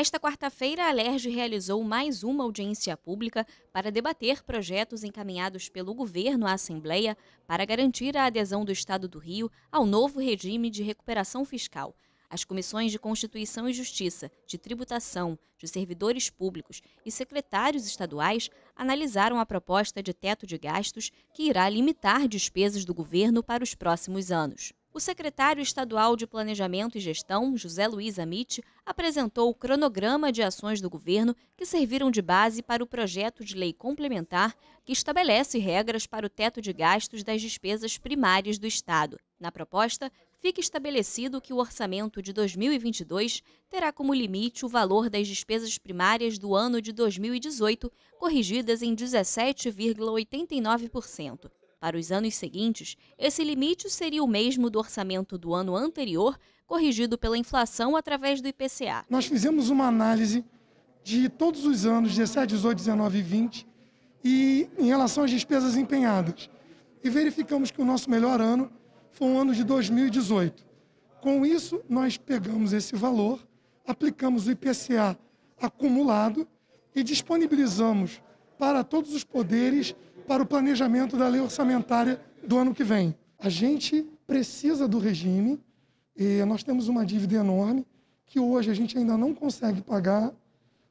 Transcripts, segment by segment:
Nesta quarta-feira, a LERJ realizou mais uma audiência pública para debater projetos encaminhados pelo governo à Assembleia para garantir a adesão do Estado do Rio ao novo regime de recuperação fiscal. As comissões de Constituição e Justiça, de Tributação, de Servidores Públicos e secretários estaduais analisaram a proposta de teto de gastos que irá limitar despesas do governo para os próximos anos o secretário estadual de Planejamento e Gestão, José Luiz Amit, apresentou o cronograma de ações do governo que serviram de base para o projeto de lei complementar que estabelece regras para o teto de gastos das despesas primárias do Estado. Na proposta, fica estabelecido que o orçamento de 2022 terá como limite o valor das despesas primárias do ano de 2018, corrigidas em 17,89%. Para os anos seguintes, esse limite seria o mesmo do orçamento do ano anterior, corrigido pela inflação através do IPCA. Nós fizemos uma análise de todos os anos, 17, 18, 19 e 20, e em relação às despesas empenhadas. E verificamos que o nosso melhor ano foi o ano de 2018. Com isso, nós pegamos esse valor, aplicamos o IPCA acumulado e disponibilizamos para todos os poderes para o planejamento da lei orçamentária do ano que vem. A gente precisa do regime, nós temos uma dívida enorme que hoje a gente ainda não consegue pagar.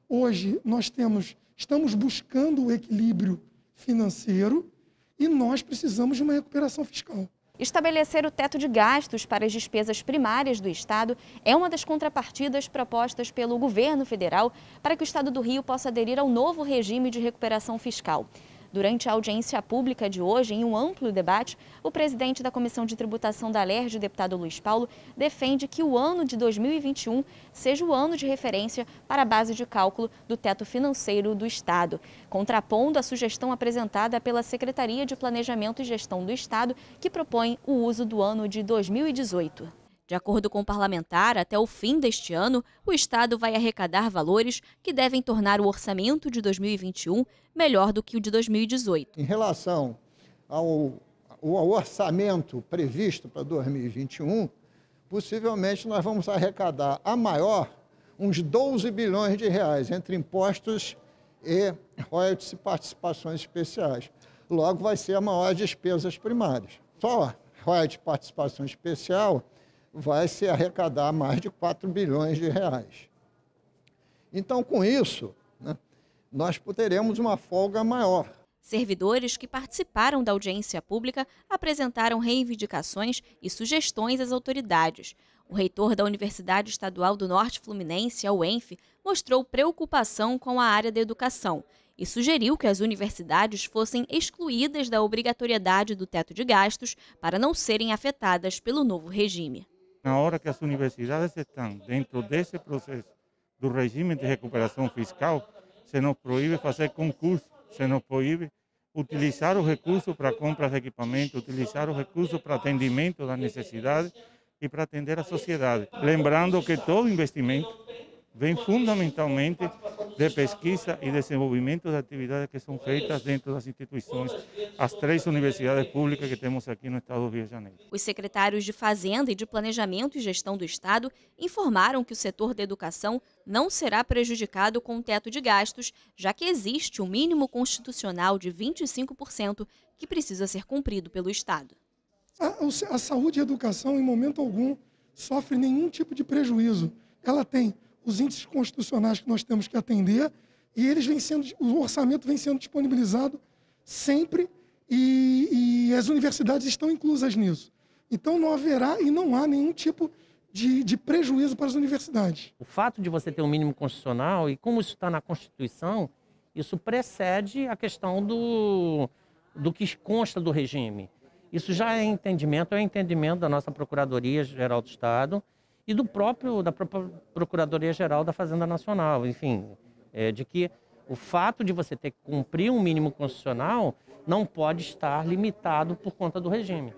Hoje nós temos, estamos buscando o equilíbrio financeiro e nós precisamos de uma recuperação fiscal. Estabelecer o teto de gastos para as despesas primárias do Estado é uma das contrapartidas propostas pelo governo federal para que o Estado do Rio possa aderir ao novo regime de recuperação fiscal. Durante a audiência pública de hoje, em um amplo debate, o presidente da Comissão de Tributação da LERJ, deputado Luiz Paulo, defende que o ano de 2021 seja o ano de referência para a base de cálculo do teto financeiro do Estado, contrapondo a sugestão apresentada pela Secretaria de Planejamento e Gestão do Estado, que propõe o uso do ano de 2018. De acordo com o parlamentar, até o fim deste ano, o Estado vai arrecadar valores que devem tornar o orçamento de 2021 melhor do que o de 2018. Em relação ao, ao orçamento previsto para 2021, possivelmente nós vamos arrecadar a maior uns 12 bilhões de reais entre impostos e royalties e participações especiais. Logo, vai ser a maior despesas primárias. Só royalties e participação especial vai se arrecadar mais de 4 bilhões de reais. Então, com isso, né, nós teremos uma folga maior. Servidores que participaram da audiência pública apresentaram reivindicações e sugestões às autoridades. O reitor da Universidade Estadual do Norte Fluminense, a UENF, mostrou preocupação com a área da educação e sugeriu que as universidades fossem excluídas da obrigatoriedade do teto de gastos para não serem afetadas pelo novo regime. Na hora que as universidades estão dentro desse processo do regime de recuperação fiscal, se nos proíbe fazer concurso, se nos proíbe utilizar os recursos para compras de equipamento, utilizar os recursos para atendimento das necessidades e para atender a sociedade. Lembrando que todo investimento vem fundamentalmente de pesquisa e desenvolvimento de atividades que são feitas dentro das instituições, as três universidades públicas que temos aqui no estado do Rio de Janeiro. Os secretários de Fazenda e de Planejamento e Gestão do Estado informaram que o setor da educação não será prejudicado com o teto de gastos, já que existe um mínimo constitucional de 25% que precisa ser cumprido pelo Estado. A, a saúde e a educação, em momento algum, sofre nenhum tipo de prejuízo. Ela tem os índices constitucionais que nós temos que atender, e eles vêm sendo, o orçamento vem sendo disponibilizado sempre, e, e as universidades estão inclusas nisso. Então não haverá e não há nenhum tipo de, de, prejuízo para as universidades. O fato de você ter um mínimo constitucional, e como isso está na Constituição, isso precede a questão do, do que consta do regime. Isso já é entendimento, é entendimento da nossa Procuradoria-Geral do Estado, e do próprio da Procuradoria Geral da Fazenda Nacional, enfim, é, de que o fato de você ter que cumprir um mínimo constitucional não pode estar limitado por conta do regime.